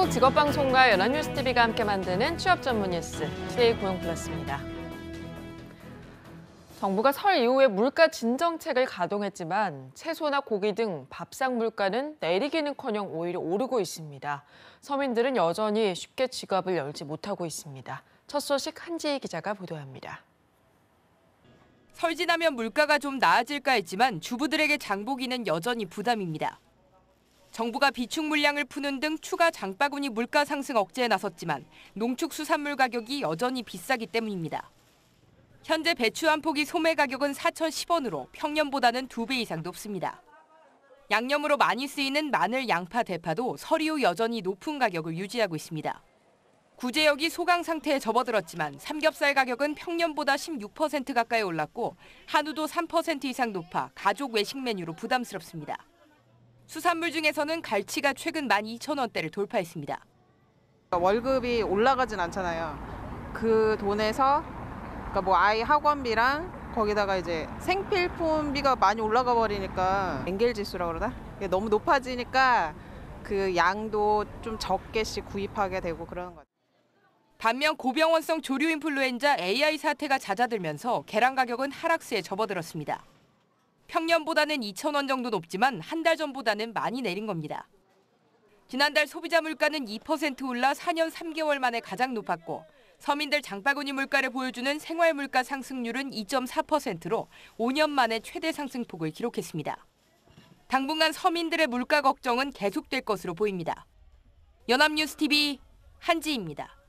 한국 직업방송과 연합뉴스TV가 함께 만드는 취업 전문 뉴스 CA 고용 플러스입니다. 정부가 설 이후에 물가 진정책을 가동했지만 채소나 고기 등 밥상 물가는 내리기는커녕 오히려 오르고 있습니다. 서민들은 여전히 쉽게 지갑을 열지 못하고 있습니다. 첫 소식 한지희 기자가 보도합니다. 설 지나면 물가가 좀 나아질까 했지만 주부들에게 장보기는 여전히 부담입니다. 정부가 비축 물량을 푸는 등 추가 장바구니 물가 상승 억제에 나섰지만 농축수산물 가격이 여전히 비싸기 때문입니다. 현재 배추 한 포기 소매 가격은 4,010원으로 평년보다는 2배 이상 높습니다. 양념으로 많이 쓰이는 마늘, 양파, 대파도 서리후 여전히 높은 가격을 유지하고 있습니다. 구제역이 소강 상태에 접어들었지만 삼겹살 가격은 평년보다 16% 가까이 올랐고 한우도 3% 이상 높아 가족 외식 메뉴로 부담스럽습니다. 수산물 중에서는 갈치가 최근 12,000원대를 돌파했습니다. 그러니까 월급이 올라가진 않잖아요. 그 돈에서 그러니까 뭐 아이 학원비랑 거기다가 이제 생필품비가 많이 올라가 버리니까 엥겔 지수라고 그러나? 너무 높아지니까 그 양도 좀 적게씩 구입하게 되고 그러는 거죠. 반면 고병원성 조류 인플루엔자 AI 사태가 잦아들면서 계란 가격은 하락세에 접어들었습니다. 평년보다는 2천 원 정도 높지만 한 달 전보다는 많이 내린 겁니다. 지난달 소비자 물가는 2% 올라 4년 3개월 만에 가장 높았고 서민들 장바구니 물가를 보여주는 생활 물가 상승률은 2.4%로 5년 만에 최대 상승폭을 기록했습니다. 당분간 서민들의 물가 걱정은 계속될 것으로 보입니다. 연합뉴스 TV 한지입니다.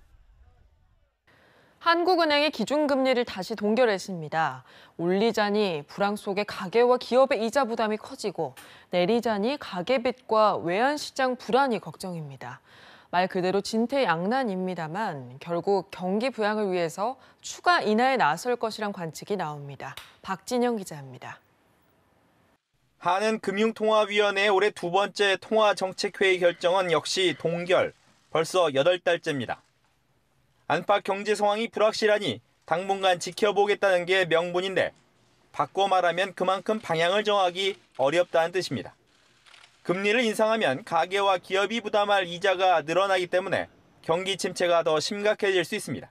한국은행이 기준금리를 다시 동결했습니다. 올리자니 불황 속에 가계와 기업의 이자 부담이 커지고 내리자니 가계빚과 외환시장 불안이 걱정입니다. 말 그대로 진퇴양난입니다만 결국 경기 부양을 위해서 추가 인하에 나설 것이란 관측이 나옵니다. 박진영 기자입니다. 한은금융통화위원회 올해 두 번째 통화정책회의 결정은 역시 동결, 벌써 8달째입니다. 안팎 경제 상황이 불확실하니 당분간 지켜보겠다는 게 명분인데 바꿔 말하면 그만큼 방향을 정하기 어렵다는 뜻입니다. 금리를 인상하면 가계와 기업이 부담할 이자가 늘어나기 때문에 경기 침체가 더 심각해질 수 있습니다.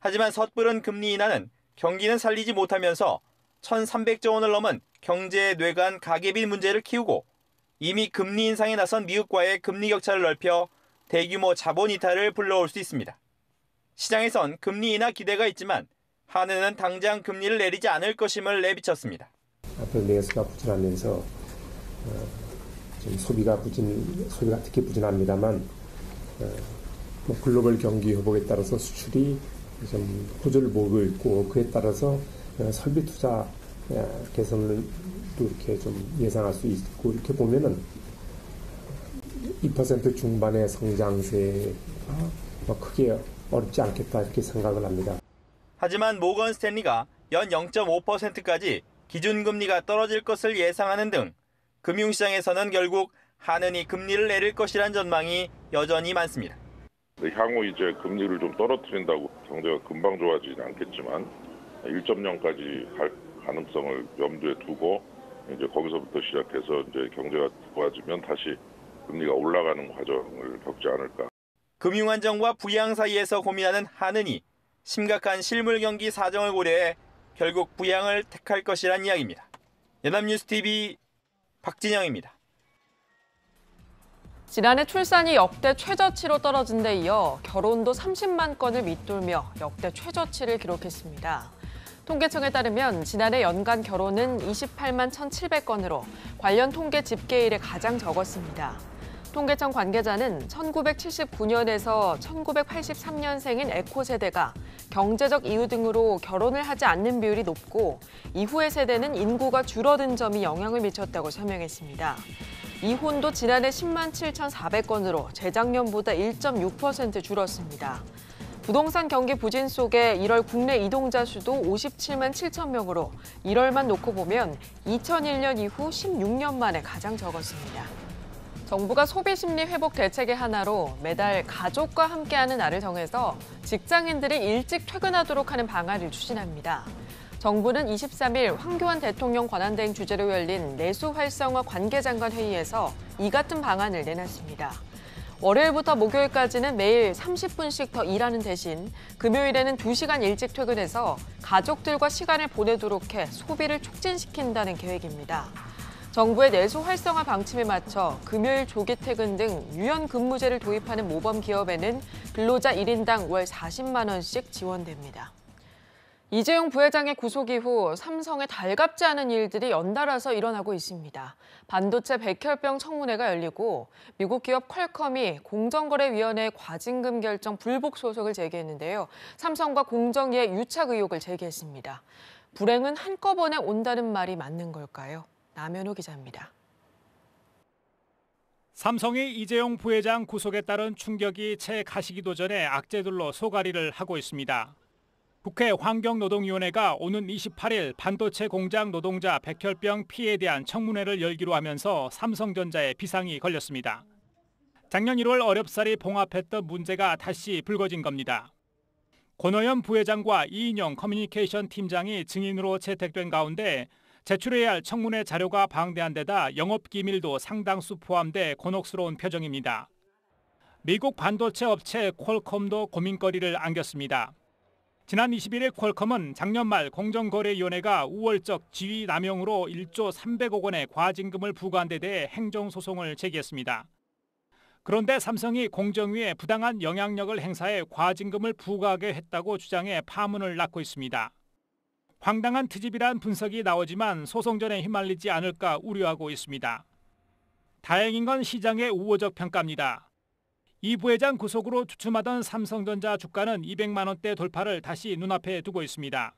하지만 섣부른 금리 인하는 경기는 살리지 못하면서 1,300조 원을 넘은 경제 뇌관 가계비 문제를 키우고 이미 금리 인상에 나선 미국과의 금리 격차를 넓혀 대규모 자본 이탈을 불러올 수 있습니다. 시장에선 금리 인하 기대가 있지만 한은은 당장 금리를 내리지 않을 것임을 내비쳤습니다. 앞으로 내수가 부진하면서 어, 지금 소비가 부진, 소비가 특히 부진합니다만 어, 뭐 글로벌 경기 회복에 따라서 수출이 좀 호조를 모고 있고 그에 따라서 어, 설비 투자 어, 개선을 이렇게 좀 예상할 수 있고 이렇게 보면은 2% 중반의 성장세가 뭐 크게 어렵지 않겠다 이렇게 생각을 합니다. 하지만 모건 스탠리가 연 0.5%까지 기준금리가 떨어질 것을 예상하는 등 금융시장에서는 결국 한은이 금리를 내릴 것이란 전망이 여전히 많습니다. 향후 이제 금리를 좀 떨어뜨린다고 경제가 금방 좋아지진 않겠지만 1.0까지 갈 가능성을 염두에 두고 이제 거기서부터 시작해서 이제 경제가 좋아지면 다시 금리가 올라가는 과정을 겪지 않을까. 금융안정과 부양 사이에서 고민하는 한은이 심각한 실물 경기 사정을 고려해 결국 부양을 택할 것이란 이야기입니다. 연합뉴스TV 박진영입니다. 지난해 출산이 역대 최저치로 떨어진 데 이어 결혼도 30만 건을 밑돌며 역대 최저치를 기록했습니다. 통계청에 따르면 지난해 연간 결혼은 28만 1,700건으로 관련 통계 집계일에 가장 적었습니다. 통계청 관계자는 1979년에서 1983년생인 에코 세대가 경제적 이유 등으로 결혼을 하지 않는 비율이 높고 이후의 세대는 인구가 줄어든 점이 영향을 미쳤다고 설명했습니다. 이혼도 지난해 10만 7,400건으로 재작년보다 1.6% 줄었습니다. 부동산 경기 부진 속에 1월 국내 이동자 수도 57만 7천 명으로 1월만 놓고 보면 2001년 이후 16년 만에 가장 적었습니다. 정부가 소비 심리 회복 대책의 하나로 매달 가족과 함께하는 날을 정해서 직장인들이 일찍 퇴근하도록 하는 방안을 추진합니다. 정부는 23일 황교안 대통령 권한대행 주재로 열린 내수 활성화 관계장관 회의에서 이 같은 방안을 내놨습니다. 월요일부터 목요일까지는 매일 30분씩 더 일하는 대신 금요일에는 2시간 일찍 퇴근해서 가족들과 시간을 보내도록 해 소비를 촉진시킨다는 계획입니다. 정부의 내수 활성화 방침에 맞춰 금요일 조기 퇴근 등 유연 근무제를 도입하는 모범 기업에는 근로자 1인당 월 40만 원씩 지원됩니다. 이재용 부회장의 구속 이후 삼성의 달갑지 않은 일들이 연달아서 일어나고 있습니다. 반도체 백혈병 청문회가 열리고 미국 기업 퀄컴이 공정거래위원회 과징금 결정 불복 소속을 제기했는데요. 삼성과 공정위의 유착 의혹을 제기했습니다. 불행은 한꺼번에 온다는 말이 맞는 걸까요? 남현우 기자입니다. 삼성이 이재용 부회장 구속에 따른 충격이 채 가시기도 전에 악재들로 소가리를 하고 있습니다. 국회 환경노동위원회가 오는 28일 반도체 공장 노동자 백혈병 피해에 대한 청문회를 열기로 하면서 삼성전자에 비상이 걸렸습니다. 작년 1월 어렵사리 봉합했던 문제가 다시 불거진 겁니다. 권호연 부회장과 이인영 커뮤니케이션 팀장이 증인으로 채택된 가운데 제출해야 할 청문회 자료가 방대한 데다 영업기밀도 상당수 포함돼 곤혹스러운 표정입니다. 미국 반도체 업체 퀄컴도 고민거리를 안겼습니다. 지난 21일 퀄컴은 작년 말 공정거래위원회가 우월적 지위 남용으로 1조 300억 원의 과징금을 부과한 데 대해 행정소송을 제기했습니다. 그런데 삼성이 공정위에 부당한 영향력을 행사해 과징금을 부과하게 했다고 주장해 파문을 낳고 있습니다. 황당한 트집이란 분석이 나오지만 소송전에 휘말리지 않을까 우려하고 있습니다. 다행인 건 시장의 우호적 평가입니다. 이 부회장 구속으로 주춤하던 삼성전자 주가는 200만 원대 돌파를 다시 눈앞에 두고 있습니다.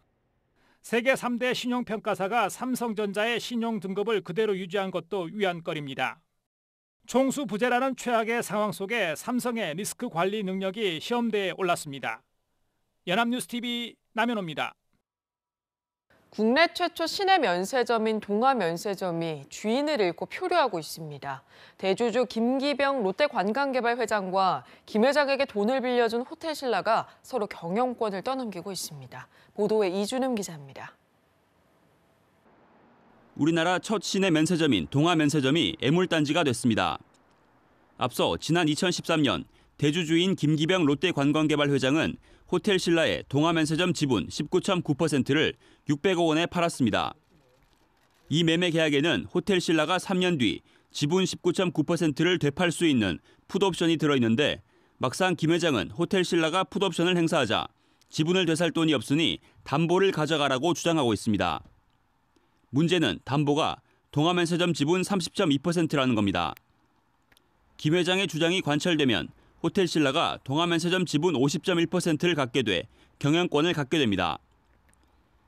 세계 3대 신용평가사가 삼성전자의 신용 등급을 그대로 유지한 것도 위안거리입니다. 총수 부재라는 최악의 상황 속에 삼성의 리스크 관리 능력이 시험대에 올랐습니다. 연합뉴스TV 남현호입니다. 국내 최초 시내 면세점인 동아면세점이 주인을 잃고 표류하고 있습니다. 대주주 김기병 롯데관광개발 회장과 김 회장에게 돈을 빌려준 호텔 신라가 서로 경영권을 떠넘기고 있습니다. 보도에 이준음 기자입니다. 우리나라 첫 시내 면세점인 동아면세점이 애물단지가 됐습니다. 앞서 지난 2013년 대주주인 김기병 롯데관광개발 회장은 호텔 신라의 동아면세점 지분 19.9%를 600억 원에 팔았습니다. 이 매매 계약에는 호텔 신라가 3년 뒤 지분 19.9%를 되팔 수 있는 풋옵션이 들어있는데 막상 김 회장은 호텔 신라가 풋옵션을 행사하자 지분을 되살 돈이 없으니 담보를 가져가라고 주장하고 있습니다. 문제는 담보가 동아면세점 지분 30.2%라는 겁니다. 김 회장의 주장이 관철되면 호텔 신라가 동아면 세점 지분 50.1%를 갖게 돼 경영권을 갖게 됩니다.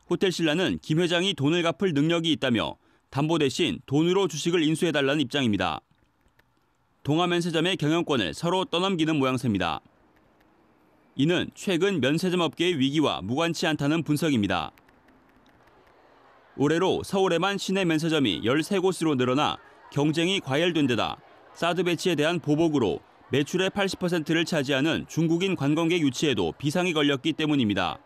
호텔 신라는 김 회장이 돈을 갚을 능력이 있다며 담보 대신 돈으로 주식을 인수해달라는 입장입니다. 동아면 세점의 경영권을 서로 떠넘기는 모양새입니다. 이는 최근 면세점 업계의 위기와 무관치 않다는 분석입니다. 올해로 서울에만 시내 면세점이 13곳으로 늘어나 경쟁이 과열된 데다 사드 배치에 대한 보복으로 매출의 80%를 차지하는 중국인 관광객 유치에도 비상이 걸렸기 때문입니다.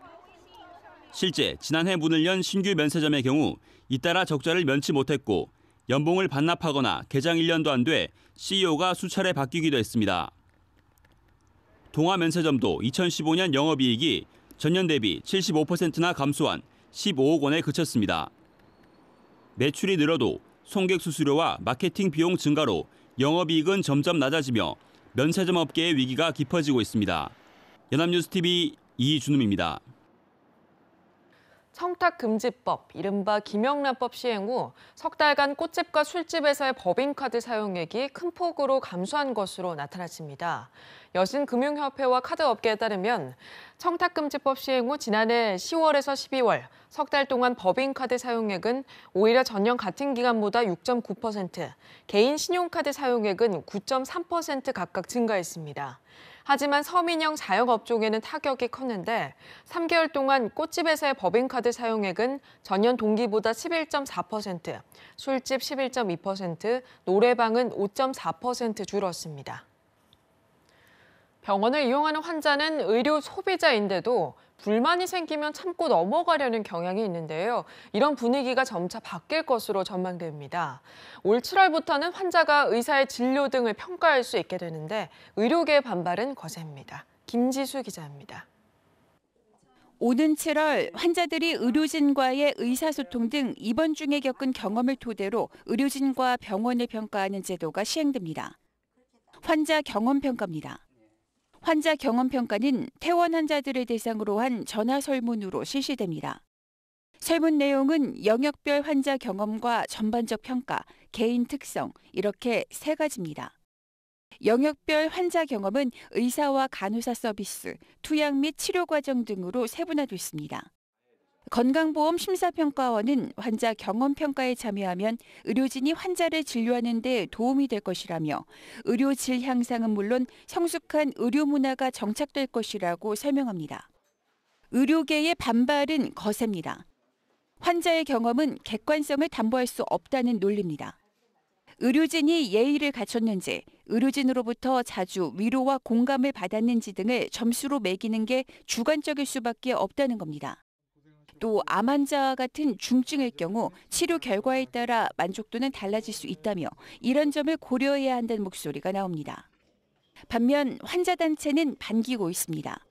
실제 지난해 문을 연 신규 면세점의 경우 잇따라 적자를 면치 못했고 연봉을 반납하거나 개장 1년도 안 돼 CEO가 수차례 바뀌기도 했습니다. 동화 면세점도 2015년 영업이익이 전년 대비 75%나 감소한 15억 원에 그쳤습니다. 매출이 늘어도 송객 수수료와 마케팅 비용 증가로 영업이익은 점점 낮아지며 면세점 업계의 위기가 깊어지고 있습니다. 연합뉴스TV 이준우입니다. 성탁금지법, 이른바 김영란법 시행 후 석 달간 꽃집과 술집에서의 법인카드 사용액이 큰 폭으로 감소한 것으로 나타났습니다. 여신금융협회와 카드업계에 따르면 청탁금지법 시행 후 지난해 10월에서 12월 석 달 동안 법인카드 사용액은 오히려 전년 같은 기간보다 6.9%, 개인 신용카드 사용액은 9.3% 각각 증가했습니다. 하지만 서민형 자영업종에는 타격이 컸는데 3개월 동안 꽃집에서의 법인카드 사용액은 전년 동기보다 11.4%, 술집 11.2%, 노래방은 5.4% 줄었습니다. 병원을 이용하는 환자는 의료 소비자인데도 불만이 생기면 참고 넘어가려는 경향이 있는데요. 이런 분위기가 점차 바뀔 것으로 전망됩니다. 올 7월부터는 환자가 의사의 진료 등을 평가할 수 있게 되는데 의료계의 반발은 거셉니다. 김지수 기자입니다. 오는 7월 환자들이 의료진과의 의사소통 등 입원 중에 겪은 경험을 토대로 의료진과 병원을 평가하는 제도가 시행됩니다. 환자 경험평가입니다. 환자 경험 평가는 퇴원 환자들을 대상으로 한 전화 설문으로 실시됩니다. 설문 내용은 영역별 환자 경험과 전반적 평가, 개인 특성 이렇게 세 가지입니다. 영역별 환자 경험은 의사와 간호사 서비스, 투약 및 치료 과정 등으로 세분화됐습니다. 건강보험 심사평가원은 환자 경험 평가에 참여하면 의료진이 환자를 진료하는 데 도움이 될 것이라며 의료 질 향상은 물론 성숙한 의료 문화가 정착될 것이라고 설명합니다. 의료계의 반발은 거셉니다. 환자의 경험은 객관성을 담보할 수 없다는 논리입니다. 의료진이 예의를 갖췄는지, 의료진으로부터 자주 위로와 공감을 받았는지 등을 점수로 매기는 게 주관적일 수밖에 없다는 겁니다. 또암 환자와 같은 중증일 경우 치료 결과에 따라 만족도는 달라질 수 있다며 이런 점을 고려해야 한다는 목소리가 나옵니다. 반면 환자 단체는 반기고 있습니다.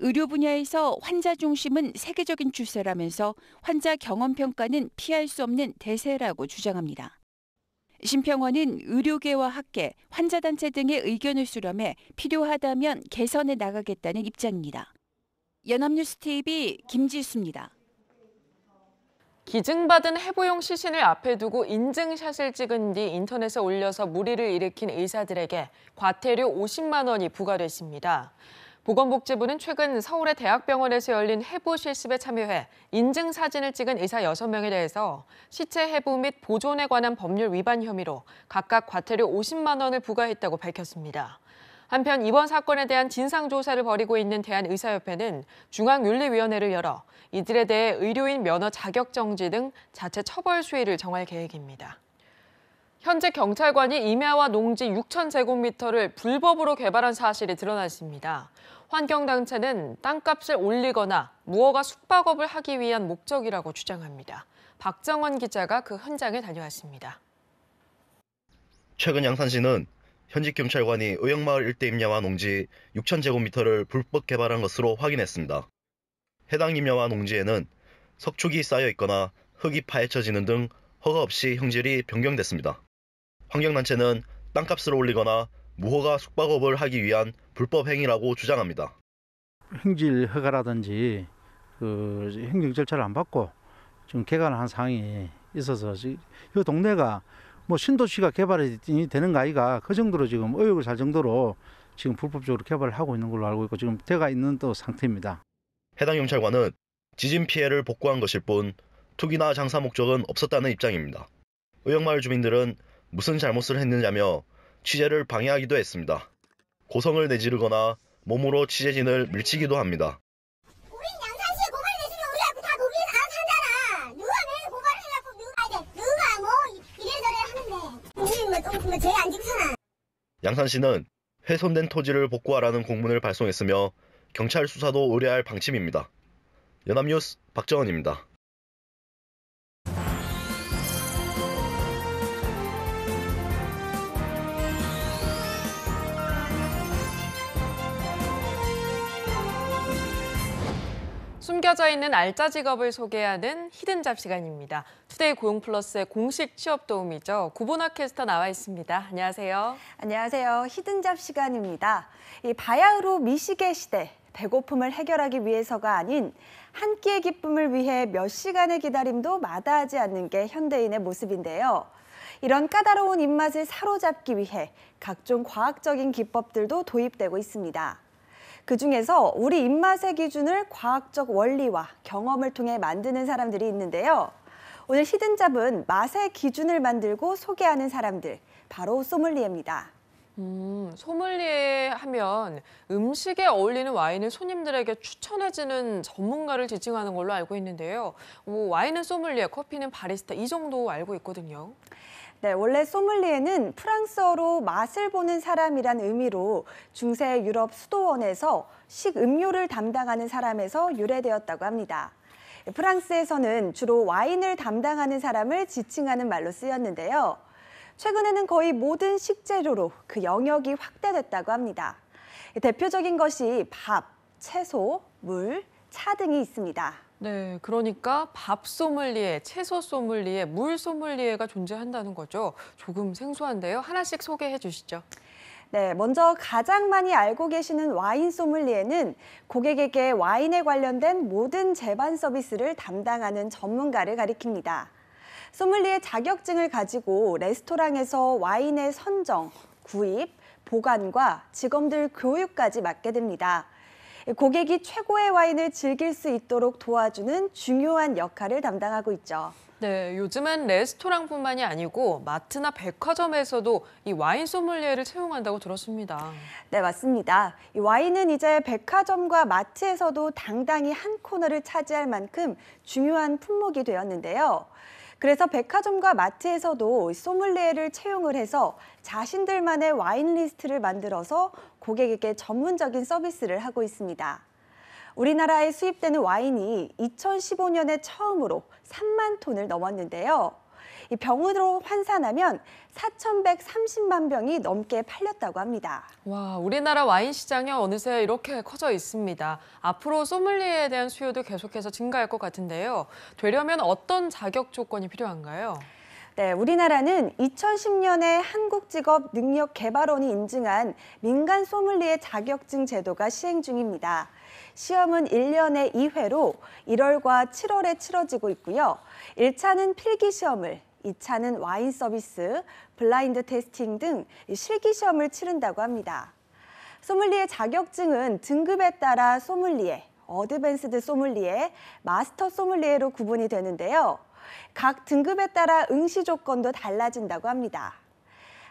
의료 분야에서 환자 중심은 세계적인 추세라면서 환자 경험 평가는 피할 수 없는 대세라고 주장합니다. 심평원은 의료계와 학계, 환자단체 등의 의견을 수렴해 필요하다면 개선해 나가겠다는 입장입니다. 연합뉴스 TV 김지수입니다. 기증받은 해보용 시신을 앞에 두고 인증샷을 찍은 뒤 인터넷에 올려서 무리를 일으킨 의사들에게 과태료 50만 원이 부과됐습니다. 보건복지부는 최근 서울의 대학병원에서 열린 해부 실습에 참여해 인증 사진을 찍은 의사 6명에 대해서 시체 해부 및 보존에 관한 법률 위반 혐의로 각각 과태료 50만 원을 부과했다고 밝혔습니다. 한편 이번 사건에 대한 진상조사를 벌이고 있는 대한의사협회는 중앙윤리위원회를 열어 이들에 대해 의료인 면허 자격정지 등 자체 처벌 수위를 정할 계획입니다. 현재 경찰관이 임야와 농지 6천 제곱미터를 불법으로 개발한 사실이 드러났습니다. 환경단체는 땅값을 올리거나 무허가 숙박업을 하기 위한 목적이라고 주장합니다. 박정원 기자가 그 현장에 다녀왔습니다. 최근 양산시는 현직 경찰관이 의역마을 일대 임야와 농지 6,000제곱미터를 불법 개발한 것으로 확인했습니다. 해당 임야와 농지에는 석축이 쌓여 있거나 흙이 파헤쳐지는 등 허가 없이 형질이 변경됐습니다. 환경단체는 땅값을 올리거나 무허가 숙박업을 하기 위한 불법 행위라고 주장합니다. 행질 허가라든지 그 행정 절차를 안 받고 지금 개관한 상황이 있어서 이 그 동네가 뭐 신도시가 개발이 되는 거 아이가 그 정도로 지금 의욕을 살 정도로 지금 불법적으로 개발을 하고 있는 걸로 알고 있고 지금 돼가 있는 또 상태입니다. 해당 경찰관은 지진 피해를 복구한 것일 뿐 투기나 장사 목적은 없었다는 입장입니다. 의역마을 주민들은 무슨 잘못을 했느냐며 취재를 방해하기도 했습니다. 고성을 내지르거나 몸으로 취재진을 밀치기도 합니다. 그죄안 지잖아. 양산 씨는 훼손된 토지를 복구하라는 공문을 발송했으며 경찰 수사도 의뢰할 방침입니다. 연합뉴스 박정은입니다. 숨겨져 있는 알짜 직업을 소개하는 히든 잡 시간입니다. 투데이 고용 플러스의 공식 취업 도우미죠. 구보나 캐스터 나와 있습니다. 안녕하세요. 안녕하세요. 히든 잡 시간입니다. 이 바야흐로 미식의 시대. 배고픔을 해결하기 위해서가 아닌 한 끼의 기쁨을 위해 몇 시간의 기다림도 마다하지 않는 게 현대인의 모습인데요. 이런 까다로운 입맛을 사로잡기 위해 각종 과학적인 기법들도 도입되고 있습니다. 그중에서 우리 입맛의 기준을 과학적 원리와 경험을 통해 만드는 사람들이 있는데요. 오늘 히든잡은 맛의 기준을 만들고 소개하는 사람들, 바로 소믈리에입니다. 음, 소믈리에 하면 음식에 어울리는 와인을 손님들에게 추천해주는 전문가를 지칭하는 걸로 알고 있는데요. 뭐, 와인은 소믈리에, 커피는 바리스타 이 정도 알고 있거든요. 네, 원래 소믈리에는 프랑스어로 맛을 보는 사람이란 의미로 중세 유럽 수도원에서 식음료를 담당하는 사람에서 유래되었다고 합니다. 프랑스에서는 주로 와인을 담당하는 사람을 지칭하는 말로 쓰였는데요. 최근에는 거의 모든 식재료로 그 영역이 확대됐다고 합니다. 대표적인 것이 밥, 채소, 물, 차 등이 있습니다. 네, 그러니까 밥 소믈리에, 채소 소믈리에, 물 소믈리에가 존재한다는 거죠. 조금 생소한데요. 하나씩 소개해 주시죠. 네, 먼저 가장 많이 알고 계시는 와인 소믈리에는 고객에게 와인에 관련된 모든 제반 서비스를 담당하는 전문가를 가리킵니다. 소믈리에 자격증을 가지고 레스토랑에서 와인의 선정, 구입, 보관과 직원들 교육까지 맡게 됩니다. 고객이 최고의 와인을 즐길 수 있도록 도와주는 중요한 역할을 담당하고 있죠. 네, 요즘은 레스토랑뿐만이 아니고 마트나 백화점에서도 이 와인 소믈리에를 채용한다고 들었습니다. 네, 맞습니다. 이 와인은 이제 백화점과 마트에서도 당당히 한 코너를 차지할 만큼 중요한 품목이 되었는데요. 그래서 백화점과 마트에서도 소믈리에를 채용을 해서 자신들만의 와인 리스트를 만들어서 고객에게 전문적인 서비스를 하고 있습니다. 우리나라에 수입되는 와인이 2015년에 처음으로 3만 톤을 넘었는데요. 이 병으로 환산하면 4,130만 병이 넘게 팔렸다고 합니다. 와, 우리나라 와인 시장이 어느새 이렇게 커져 있습니다. 앞으로 소믈리에에 대한 수요도 계속해서 증가할 것 같은데요. 되려면 어떤 자격 조건이 필요한가요? 네, 우리나라는 2010년에 한국직업능력개발원이 인증한 민간 소믈리에 자격증 제도가 시행 중입니다. 시험은 1년에 2회로 1월과 7월에 치러지고 있고요. 1차는 필기 시험을, 2차는 와인 서비스, 블라인드 테스팅 등 실기 시험을 치른다고 합니다. 소믈리에 자격증은 등급에 따라 소믈리에, 어드밴스드 소믈리에, 마스터 소믈리에로 구분이 되는데요. 각 등급에 따라 응시 조건도 달라진다고 합니다.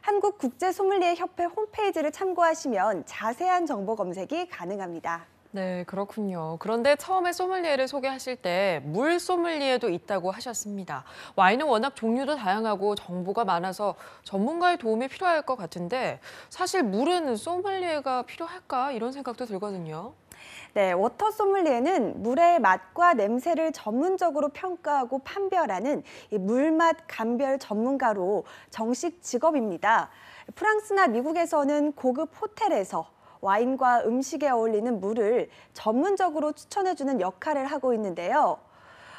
한국국제소믈리에 협회 홈페이지를 참고하시면 자세한 정보 검색이 가능합니다. 네, 그렇군요. 그런데 처음에 소믈리에를 소개하실 때 물 소믈리에도 있다고 하셨습니다. 와인은 워낙 종류도 다양하고 정보가 많아서 전문가의 도움이 필요할 것 같은데 사실 물은 소믈리에가 필요할까 이런 생각도 들거든요. 네, 워터 소믈리에는 물의 맛과 냄새를 전문적으로 평가하고 판별하는 이 물맛 감별 전문가로 정식 직업입니다. 프랑스나 미국에서는 고급 호텔에서 와인과 음식에 어울리는 물을 전문적으로 추천해주는 역할을 하고 있는데요.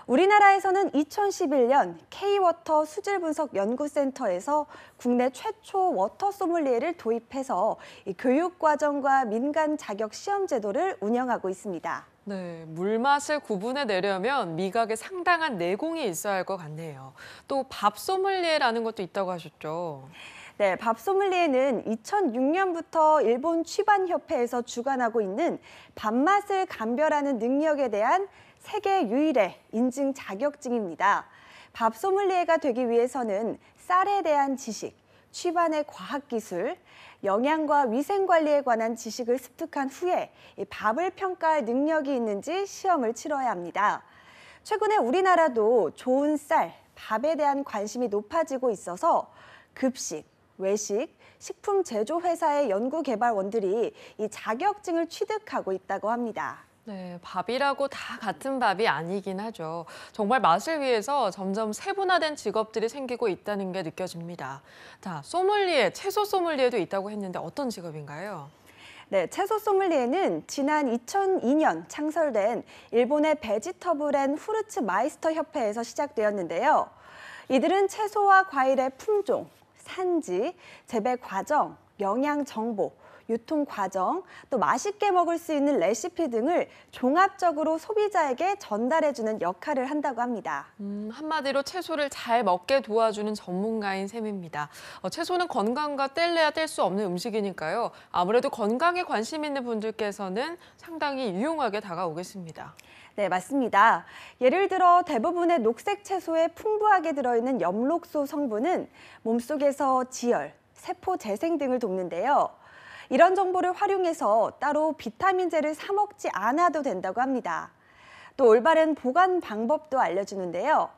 우리나라에서는 2011년 K-워터 수질분석연구센터에서 국내 최초 워터 소믈리에를 도입해서 교육과정과 민간 자격 시험 제도를 운영하고 있습니다. 네, 물맛을 구분해 내려면 미각에 상당한 내공이 있어야 할 것 같네요. 또 밥 소믈리에라는 것도 있다고 하셨죠. 네, 밥 소믈리에는 2006년부터 일본 취반협회에서 주관하고 있는 밥맛을 감별하는 능력에 대한 세계 유일의 인증 자격증입니다. 밥 소믈리에가 되기 위해서는 쌀에 대한 지식, 취반의 과학기술, 영양과 위생관리에 관한 지식을 습득한 후에 밥을 평가할 능력이 있는지 시험을 치러야 합니다. 최근에 우리나라도 좋은 쌀, 밥에 대한 관심이 높아지고 있어서 급식, 외식, 식품 제조 회사의 연구개발원들이 이 자격증을 취득하고 있다고 합니다. 네, 밥이라고 다 같은 밥이 아니긴 하죠. 정말 맛을 위해서 점점 세분화된 직업들이 생기고 있다는 게 느껴집니다. 자, 소믈리에, 채소 소믈리에도 있다고 했는데 어떤 직업인가요? 네, 채소 소믈리에는 지난 2002년 창설된 일본의 베지터블 앤 후르츠 마이스터 협회에서 시작되었는데요. 이들은 채소와 과일의 품종, 산지, 재배 과정, 영양 정보, 유통 과정, 또 맛있게 먹을 수 있는 레시피 등을 종합적으로 소비자에게 전달해주는 역할을 한다고 합니다. 음, 한마디로 채소를 잘 먹게 도와주는 전문가인 셈입니다. 어, 채소는 건강과 뗄래야 뗄 수 없는 음식이니까요. 아무래도 건강에 관심 있는 분들께서는 상당히 유용하게 다가오겠습니다. 네, 맞습니다. 예를 들어 대부분의 녹색 채소에 풍부하게 들어있는 엽록소 성분은 몸속에서 지혈, 세포 재생 등을 돕는데요. 이런 정보를 활용해서 따로 비타민제를 사 먹지 않아도 된다고 합니다. 또 올바른 보관 방법도 알려주는데요.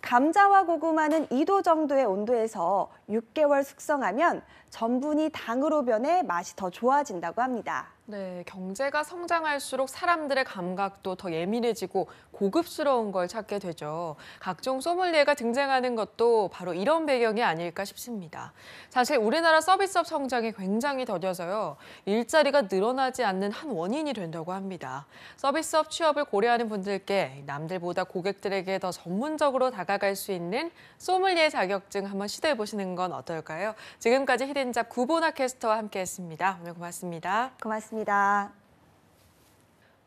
감자와 고구마는 2도 정도의 온도에서 6개월 숙성하면 전분이 당으로 변해 맛이 더 좋아진다고 합니다. 네, 경제가 성장할수록 사람들의 감각도 더 예민해지고 고급스러운 걸 찾게 되죠. 각종 소믈리에가 등장하는 것도 바로 이런 배경이 아닐까 싶습니다. 사실 우리나라 서비스업 성장이 굉장히 더뎌서요. 일자리가 늘어나지 않는 한 원인이 된다고 합니다. 서비스업 취업을 고려하는 분들께 남들보다 고객들에게 더 전문적으로 다가갈 수 있는 소믈리에 자격증 한번 시도해 보시는 건 어떨까요? 지금까지 히든잡 구보나 캐스터와 함께했습니다. 오늘 고맙습니다. 고맙습니다. 고맙습니다.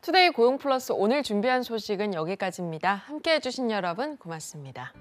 투데이 고용 플러스 오늘 준비한 소식은 여기까지입니다. 함께 해주신 여러분 고맙습니다.